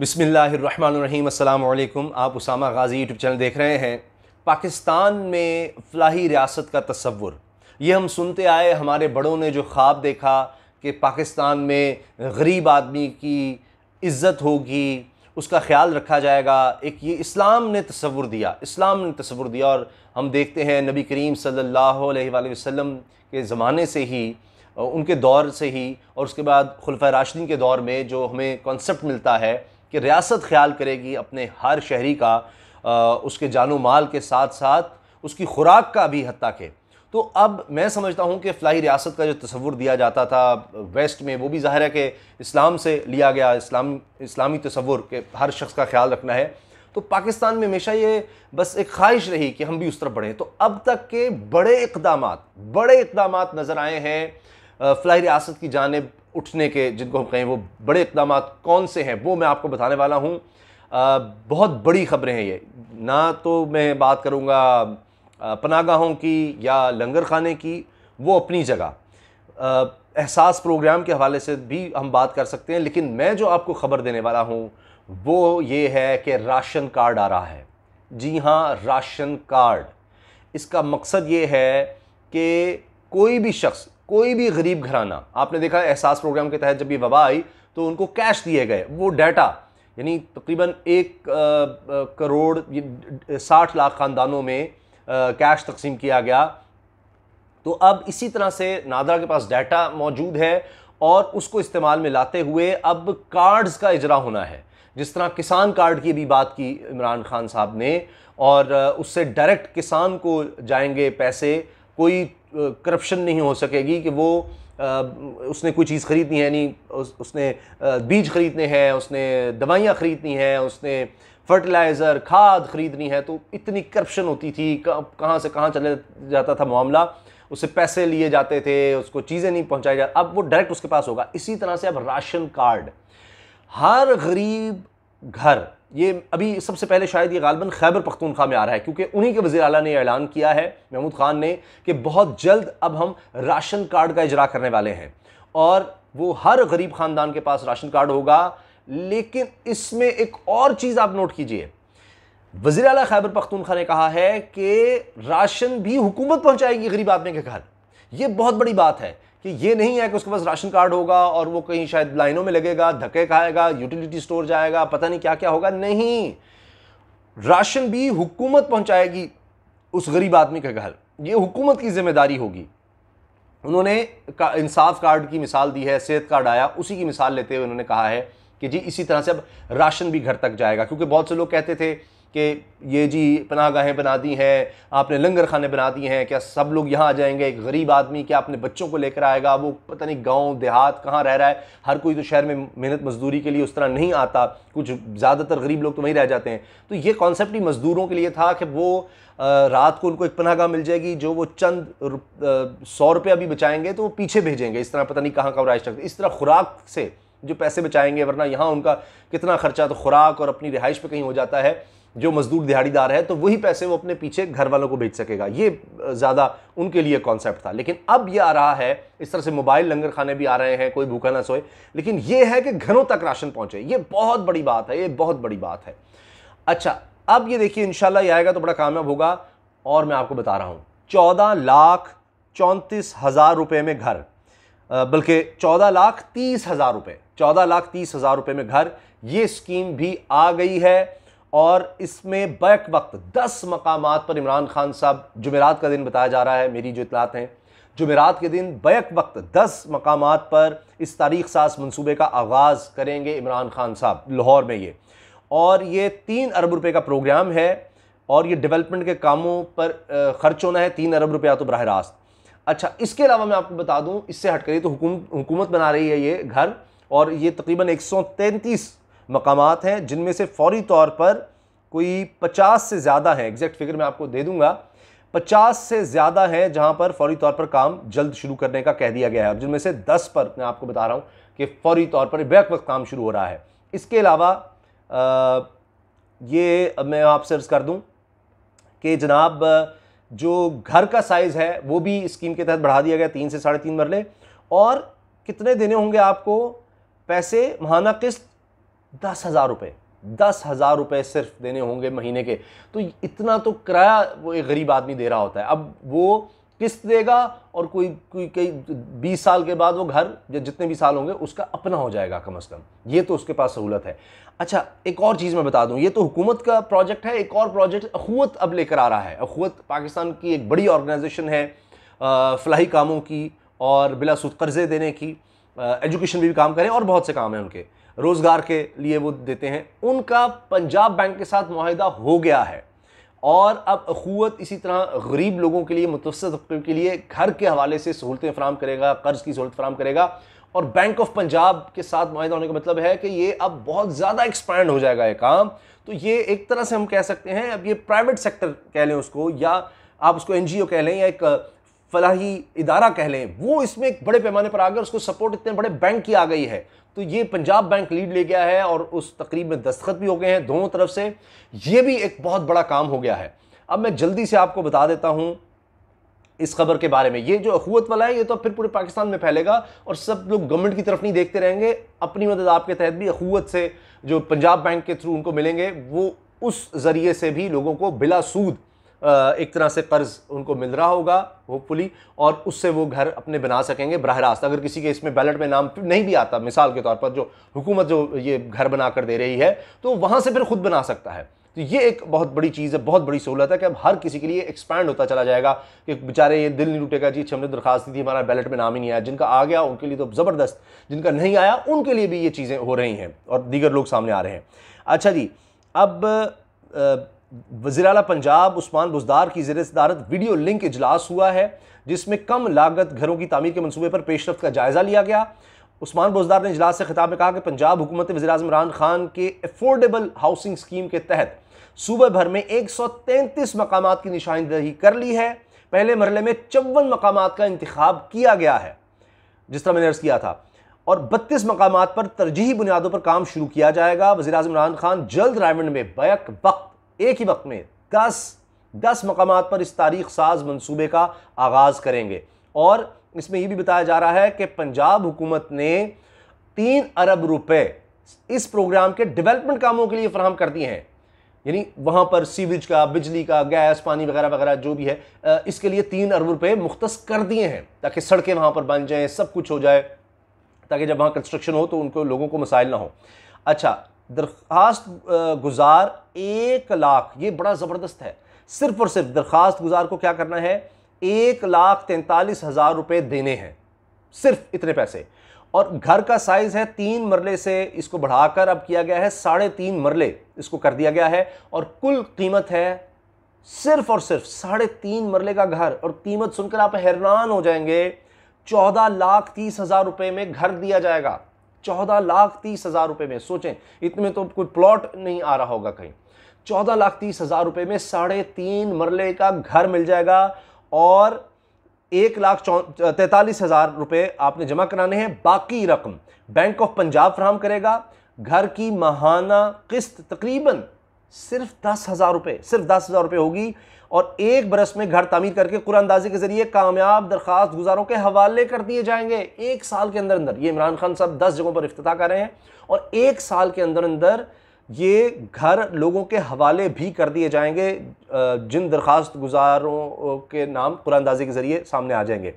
बिसमीम अल्लाम आप उसामा गाज़ी यूट्यूब चैनल देख रहे हैं पाकिस्तान में फलाही रियासत का तस्वुर ये हम सुनते आए हमारे बड़ों ने जो ख्वाब देखा कि पाकिस्तान में गरीब आदमी की इज़्ज़त होगी उसका ख्याल रखा जाएगा एक ये इस्लाम ने तस्वुर दिया इस्लाम ने तस्वुर दिया और हम देखते हैं नबी करीम सल्ला वसम के ज़माने से ही उनके दौर से ही और उसके बाद खुलफ़ राशनी के दौर में जो हमें कॉन्सेप्ट मिलता है कि रियासत ख्याल करेगी अपने हर शहरी का आ, उसके जानो माल के साथ साथ उसकी खुराक का भी हती के तो अब मैं समझता हूँ कि फ़लाही रियासत का जो तस्वुर दिया जाता था वेस्ट में वो भी ज़ाहिर है कि इस्लाम से लिया गया इस्लाम इस्लामी तस्वुर के हर शख्स का ख्याल रखना है तो पाकिस्तान में हमेशा ये बस एक ख्वाहिश रही कि हम भी उस तरफ बढ़ें तो अब तक के बड़े इकदाम बड़े इकदाम नज़र आए हैं फ़लाही रियासत की जानब उठने के जिनको हम कहें वो बड़े इकदाम कौन से हैं वो मैं आपको बताने वाला हूँ बहुत बड़ी ख़बरें हैं ये ना तो मैं बात करूँगा पनागाहों की या लंगर खाने की वो अपनी जगह एहसास प्रोग्राम के हवाले से भी हम बात कर सकते हैं लेकिन मैं जो आपको ख़बर देने वाला हूँ वो ये है कि राशन कार्ड आ रहा है जी हाँ राशन कार्ड इसका मकसद ये है कि कोई भी शख्स कोई भी गरीब घराना आपने देखा एहसास प्रोग्राम के तहत जब ये वबा आई तो उनको कैश दिए गए वो डाटा यानी तकरीबन एक करोड़ साठ लाख ख़ानदानों में कैश तकसीम किया गया तो अब इसी तरह से नादरा के पास डाटा मौजूद है और उसको इस्तेमाल में लाते हुए अब कार्ड्स का इजरा होना है जिस तरह किसान कार्ड की भी बात की इमरान खान साहब ने और उससे डायरेक्ट किसान को जाएंगे पैसे कोई करप्शन नहीं हो सकेगी कि वो उसने कोई चीज़ ख़रीदनी है नहीं उस, उसने बीज ख़रीदने हैं उसने दवाइयाँ ख़रीदनी हैं उसने फर्टिलाइज़र खाद ख़रीदनी है तो इतनी करप्शन होती थी कहाँ से कहाँ चले जाता था मामला उससे पैसे लिए जाते थे उसको चीज़ें नहीं पहुँचाई जा अब वो डायरेक्ट उसके पास होगा इसी तरह से अब राशन कार्ड हर गरीब घर ये अभी सबसे पहले शायद ये गालबन खैबर पख्तूनख्वा में आ रहा है क्योंकि उन्हीं के वजी अला ने ऐलान किया है महमूद खान ने कि बहुत जल्द अब हम राशन कार्ड का इजरा करने वाले हैं और वो हर गरीब ख़ानदान के पास राशन कार्ड होगा लेकिन इसमें एक और चीज़ आप नोट कीजिए वजी अला खैबर पख्तूनख्वा ने कहा है कि राशन भी हुकूमत पहुँचाएगी गरीब आदमी के घर ये बहुत बड़ी बात है कि ये नहीं है कि उसके पास राशन कार्ड होगा और वो कहीं शायद लाइनों में लगेगा धक्के खाएगा यूटिलिटी स्टोर जाएगा पता नहीं क्या क्या होगा नहीं राशन भी हुकूमत पहुंचाएगी उस गरीब आदमी के घर ये हुकूमत की जिम्मेदारी होगी उन्होंने का इंसाफ कार्ड की मिसाल दी है सेहत कार्ड आया उसी की मिसाल लेते हुए उन्होंने कहा है कि जी इसी तरह से अब राशन भी घर तक जाएगा क्योंकि बहुत से लोग कहते थे कि ये जी पनाह गाहें बना दी हैं आपने लंगर खाने बना दिए हैं क्या सब लोग यहाँ आ जाएंगे एक गरीब आदमी क्या अपने बच्चों को लेकर आएगा वो पता नहीं गांव देहात कहाँ रह रहा है हर कोई तो शहर में मेहनत मजदूरी के लिए उस तरह नहीं आता कुछ ज़्यादातर गरीब लोग तो वहीं रह जाते हैं तो ये कॉन्सेप्ट ही मज़दूरों के लिए था कि वो रात को उनको एक पनागा मिल जाएगी जो वो चंद सौ रुपया भी बचाएंगे तो वो पीछे भेजेंगे इस तरह पता नहीं कहाँ का राइज इस तरह खुराक से जो पैसे बचाएंगे वरना यहाँ उनका कितना खर्चा तो खुराक और अपनी रिहाइश पे कहीं हो जाता है जो मजदूर दिहाड़ीदार है तो वही पैसे वो अपने पीछे घर वालों को बेच सकेगा ये ज़्यादा उनके लिए कॉन्सेप्ट था लेकिन अब ये आ रहा है इस तरह से मोबाइल लंगर खाने भी आ रहे हैं कोई भूखा ना सोए लेकिन ये है कि घरों तक राशन पहुंचे ये बहुत बड़ी बात है ये बहुत बड़ी बात है अच्छा अब ये देखिए इन ये आएगा तो बड़ा कामयाब होगा और मैं आपको बता रहा हूँ चौदह लाख चौंतीस हज़ार रुपये में घर बल्कि चौदह लाख तीस हज़ार रुपये चौदह लाख तीस हज़ार रुपये में घर ये स्कीम भी आ गई है और इसमें बैक वक्त दस मकाम पर इमरान खान साहब जुमेरात का दिन बताया जा रहा है मेरी जो इतलात हैं जुमेरात के दिन बैक वक्त दस मकाम पर इस तारीख सास मनसूबे का आगाज़ करेंगे इमरान खान साहब लाहौर में ये और ये तीन अरब रुपये का प्रोग्राम है और ये डेवलपमेंट के कामों पर खर्च होना है तीन अरब रुपया तो बरह रास्त अच्छा इसके अलावा मैं आपको बता दूं इससे हट करिए तो हुकूमत बना रही है ये घर और ये तकरीबन 133 मकाम हैं जिनमें से फौरी तौर पर कोई 50 से ज़्यादा हैं एग्जैक्ट फिगर मैं आपको दे दूंगा 50 से ज़्यादा हैं जहां पर फौरी तौर पर काम जल्द शुरू करने का कह दिया गया है जिनमें से 10 पर मैं आपको बता रहा हूं कि फौरी तौर पर बैक वक्त काम शुरू हो रहा है इसके अलावा ये मैं आपसे अर्ज कर दूँ कि जनाब जो घर का साइज़ है वो भी स्कीम के तहत बढ़ा दिया गया तीन से साढ़े तीन मरले और कितने देने होंगे आपको पैसे महाना किस्त दस हज़ार रुपये दस हज़ार रुपये सिर्फ देने होंगे महीने के तो इतना तो किराया वो एक गरीब आदमी दे रहा होता है अब वो किस्त देगा और कोई कोई कई बीस साल के बाद वो घर या जितने भी साल होंगे उसका अपना हो जाएगा कम अज़ कम ये तो उसके पास सहूलत है अच्छा एक और चीज़ मैं बता दूँ ये तो हुकूमत का प्रोजेक्ट है एक और प्रोजेक्ट अखूत अब लेकर आ रहा है अखूत पाकिस्तान की एक बड़ी ऑर्गेनाइजेशन है फलाही कामों की और बिलासुद कर्ज़े देने की एजुकेशन भी, भी काम करें और बहुत से काम हैं उनके रोज़गार के लिए वो देते हैं उनका पंजाब बैंक के साथ माहिदा हो गया है और अब अखूत इसी तरह गरीब लोगों के लिए मुतवस तबके के लिए घर के हवाले से सहूलतें फ्राहम करेगा कर्ज़ की सहूलत फ्राहम करेगा और बैंक ऑफ पंजाब के साथ माहिदा होने का मतलब है कि ये अब बहुत ज़्यादा एक्सपैंड हो जाएगा ये काम तो ये एक तरह से हम कह सकते हैं अब ये प्राइवेट सेक्टर कह लें उसको या आप उसको एन कह लें या एक फलाही इदारा कह लें वो इसमें एक बड़े पैमाने पर आ गया उसको सपोर्ट इतने बड़े बैंक की आ गई है तो ये पंजाब बैंक लीड ले गया है और उस तकरीब में दस्तखत भी हो गए हैं दोनों तरफ से ये भी एक बहुत बड़ा काम हो गया है अब मैं जल्दी से आपको बता देता हूँ इस खबर के बारे में ये जो अखूत वाला है ये तो फिर पूरे पाकिस्तान में फैलेगा और सब लोग गवर्नमेंट की तरफ नहीं देखते रहेंगे अपनी मदद आपके तहत भी अखूत से जो पंजाब बैंक के थ्रू उनको मिलेंगे वो उस जरिए से भी लोगों को बिला सूद एक तरह से कर्ज उनको मिल रहा होगा होपफुली और उससे वो घर अपने बना सकेंगे बरह रास्त अगर किसी के इसमें बैलेट में नाम नहीं भी आता मिसाल के तौर पर जो हुकूमत जो ये घर बना कर दे रही है तो वहाँ से फिर खुद बना सकता है तो ये एक बहुत बड़ी चीज़ है बहुत बड़ी सहूलत है कि अब हर किसी के लिए एक्सपैंड होता चला जाएगा कि बेचारे ये दिल नहीं टूटेगा जी हमने दरखास्त दी थी हमारा बैलेट में नाम ही नहीं आया जिनका आ गया उनके लिए तो ज़बरदस्त जिनका नहीं आया उनके लिए भी ये चीज़ें हो रही हैं और दीगर लोग सामने आ रहे हैं अच्छा जी अब वजी अला पंजाब उस्मान बुजदार की जेर सदारत वीडियो लिंक इजलास हुआ है जिसमें कम लागत घरों की तमीर के मनसूबे पर पेशरफ का जायज़ा लिया गया उस्मान बुजदार ने इजलास से खिताब में कहा कि पंजाब हुकूमत वजी अजम इमरान खान के अफोर्डेबल हाउसिंग स्कीम के तहत सूबे भर में एक सौ तैंतीस मकाम की निशानदही कर ली है पहले मरले में चौवन मकाम का इंतखब किया गया है जिस तरह मैंने अर्ज़ किया था और बत्तीस मकाम पर तरजीही बुनियादों पर काम शुरू किया जाएगा वजी अजम इमरान खान जल्द रायमंड में बैक वक्त एक ही वक्त में दस दस मकाम पर इस तारीख साज मनसूबे का आगाज़ करेंगे और इसमें यह भी बताया जा रहा है कि पंजाब हुकूमत ने तीन अरब रुपए इस प्रोग्राम के डेवलपमेंट कामों के लिए फ्राहम कर दिए हैं यानी वहाँ पर सीवेज का बिजली का गैस पानी वगैरह वगैरह जो भी है इसके लिए तीन अरब रुपए मुख्त कर दिए हैं ताकि सड़कें वहाँ पर बन जाएँ सब कुछ हो जाए ताकि जब वहाँ कंस्ट्रक्शन हो तो उनको लोगों को मसाइल ना हो अच्छा दरख्वास्त गुजार एक लाख ये बड़ा ज़बरदस्त है सिर्फ और सिर्फ दरख्वास्त गुजार को क्या करना है एक लाख तैंतालीस हज़ार रुपये देने हैं सिर्फ इतने पैसे और घर का साइज़ है तीन मरले से इसको बढ़ाकर अब किया गया है साढ़े तीन मरले इसको कर दिया गया है और कुल कीमत है सिर्फ और सिर्फ साढ़े तीन मरले का घर और कीमत सुनकर आप हैरान हो जाएंगे चौदह लाख तीस हज़ार रुपये में घर दिया जाएगा चौदह लाख तीस हज़ार रुपए में सोचें इतने तो कोई प्लॉट नहीं आ रहा होगा कहीं चौदह लाख तीस हज़ार रुपए में साढ़े तीन मरले का घर मिल जाएगा और एक लाख तैतालीस हज़ार रुपए आपने जमा कराने हैं बाकी रकम बैंक ऑफ पंजाब फ्राहम करेगा घर की महाना किस्त तकरीबन सिर्फ दस हज़ार रुपये सिर्फ दस हज़ार रुपये होगी और एक बरस में घर तमीर करके कुरानंदाजी के ज़रिए कामयाब दरख्वास्त गुजारों के हवाले कर दिए जाएंगे एक साल के अंदर अंदर ये इमरान खान साहब दस जगहों पर अफ्ताह कर रहे हैं और एक साल के अंदर अंदर ये घर लोगों के हवाले भी कर दिए जाएंगे जिन दरख्वास्त गुजारों के नाम कुरानदाजी के ज़रिए सामने आ जाएंगे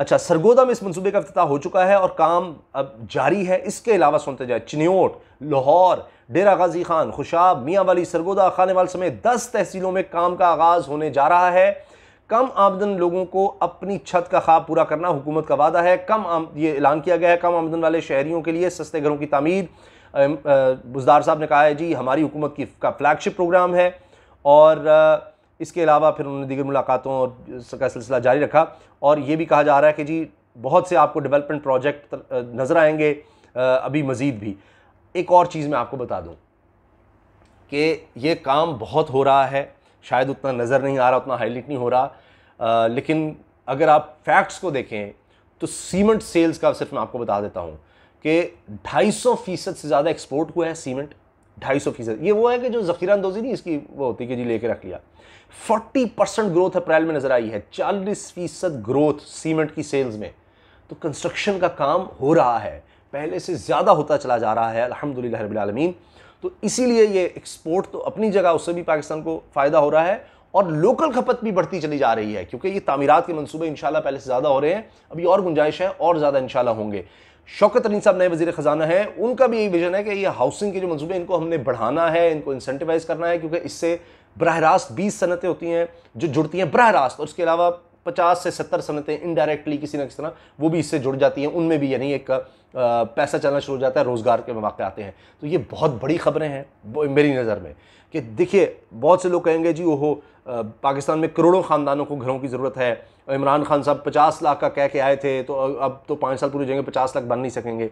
अच्छा सरगोदा में इस मनसूबे का अफ्ताह हो चुका है और काम अब जारी है इसके अलावा सुनते जाए चिन्होट लाहौर डेरा गाजी खान खुशाब मियाँ वाली सरगोदा खानेवाल समेत दस तहसीलों में काम का आगाज़ होने जा रहा है कम आमदन लोगों को अपनी छत का ख्वाब पूरा करना हुकूमत का वादा है कम आम ये ऐलान किया गया है कम आमदन वाले शहरीों के लिए सस्ते घरों की तमीर बुजदार साहब ने कहा है जी हमारी हुकूमत की का फ्लैगशिप प्रोग्राम है और इसके अलावा फिर उन्होंने दीगर मुलाकातों और का सिलसिला जारी रखा और ये भी कहा जा रहा है कि जी बहुत से आपको डेवलपमेंट प्रोजेक्ट नज़र आएंगे अभी मज़ीद भी एक और चीज़ मैं आपको बता दूं कि ये काम बहुत हो रहा है शायद उतना नज़र नहीं आ रहा उतना हाईलाइट नहीं हो रहा आ, लेकिन अगर आप फैक्ट्स को देखें तो सीमेंट सेल्स का सिर्फ मैं आपको बता देता हूँ कि ढाई सौ फीसद से ज़्यादा एक्सपोर्ट हुआ है सीमेंट ढाई सौ फीसद ये वो है कि जो जखीरा अंदोजी नहीं इसकी वो होती कि जी लेके रख लिया फोर्टी परसेंट ग्रोथ अप्रैल में नज़र आई है चालीस फीसद ग्रोथ सीमेंट की सेल्स में तो कंस्ट्रक्शन का काम हो रहा है पहले से ज़्यादा होता चला जा रहा है अलहमदिल्ला रबालमीन तो इसीलिए ये एक्सपोर्ट तो अपनी जगह उससे भी पाकिस्तान को फ़ायदा हो रहा है और लोकल खपत भी बढ़ती चली जा रही है क्योंकि ये तमीरत के मनसूबे इन पहले से ज़्यादा हो रहे हैं अभी और गुंजाइश है और ज़्यादा इन होंगे शौकत अली साहब नए वजीर ख़जाना है उनका भी यही विजन है कि ये हाउसिंग के जो मनसूबे इनको हमने बढ़ाना है इनको इंसेंटिवाइज़ करना है क्योंकि इससे बरह रास्त बीस सनतें होती हैं जो जुड़ती हैं बरह रास्त और उसके अलावा पचास से सत्तर सनतें इनडायरेक्टली किसी ना किसी तरह वो भी इससे जुड़ जाती हैं उनमें भी यानी एक पैसा चलना शुरू हो जाता है रोज़गार के मौके आते हैं तो ये बहुत बड़ी खबरें हैं मेरी नज़र में कि देखिए बहुत से लोग कहेंगे जी ओहो पाकिस्तान में करोड़ों ख़ानदानों को घरों की ज़रूरत है इमरान खान साहब पचास लाख का कह के आए थे तो अब तो पाँच साल पूरे जगह पचास लाख बन नहीं सकेंगे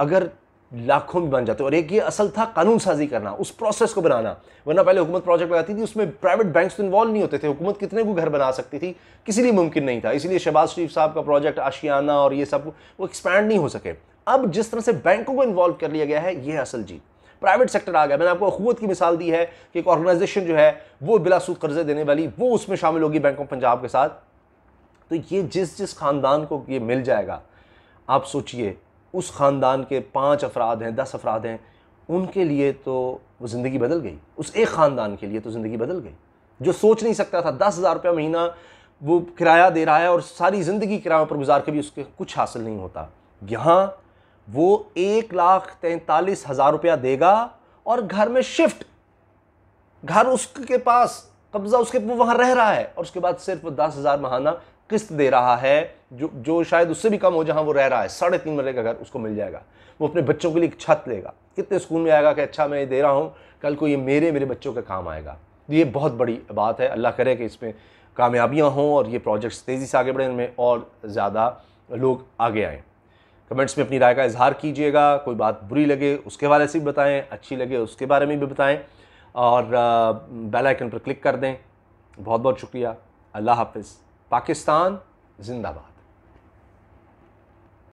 अगर लाखों में बन जाते और एक ये असल था कानून साजी करना उस प्रोसेस को बनाना वरना पहले हुकूमत प्रोजेक्ट लगाती थी उसमें प्राइवेट बैंक्स तो इन्वॉल्व नहीं होते थे हुकूमत कितने को घर बना सकती थी किसी लिए मुमकिन नहीं था इसलिए शहबाज शरीफ साहब का प्रोजेक्ट आशियाना और ये सब वो एक्सपैंड नहीं हो सके अब जिस तरह से बैंकों को इन्वॉल्व कर लिया गया है ये असल जीत प्राइवेट सेक्टर आ गया मैंने आपको अखूत की मिसाल दी है कि एक ऑर्गेनाइजेशन जो है वो बिलासूद कर्जे देने वाली वो उसमें शामिल होगी बैंक ऑफ पंजाब के साथ तो ये जिस जिस खानदान को ये मिल जाएगा आप सोचिए उस ख़ानदान के पाँच अफराद हैं दस अफराद हैं उनके लिए तो वो ज़िंदगी बदल गई उस एक ख़ानदान के लिए तो ज़िंदगी बदल गई जो सोच नहीं सकता था दस हज़ार रुपया महीना वो किराया दे रहा है और सारी ज़िंदगी किरायों पर गुजार के भी उसके कुछ हासिल नहीं होता यहाँ वो एक लाख तैंतालीस हज़ार रुपया देगा और घर में शिफ्ट घर उसके पास कब्ज़ा उसके वो वहाँ रह रहा है और उसके बाद सिर्फ दस हज़ार महाना किस्त दे रहा है जो जो शायद उससे भी कम हो जहाँ वो रह रहा है साढ़े तीन मरले का घर उसको मिल जाएगा वो अपने बच्चों के लिए छत लेगा कितने स्कूल में आएगा कि अच्छा मैं ये दे रहा हूँ कल को ये मेरे मेरे बच्चों का काम आएगा तो ये बहुत बड़ी बात है अल्लाह करे कि इसमें कामयाबियाँ हों और ये प्रोजेक्ट्स तेज़ी से आगे बढ़ें इनमें और ज़्यादा लोग आगे आएँ कमेंट्स में अपनी राय का इजहार कीजिएगा कोई बात बुरी लगे उसके बारे से भी बताएँ अच्छी लगे उसके बारे में भी बताएँ और बेल आइकन पर क्लिक कर दें बहुत बहुत शुक्रिया अल्लाह हाफिज़ पाकिस्तान जिंदाबाद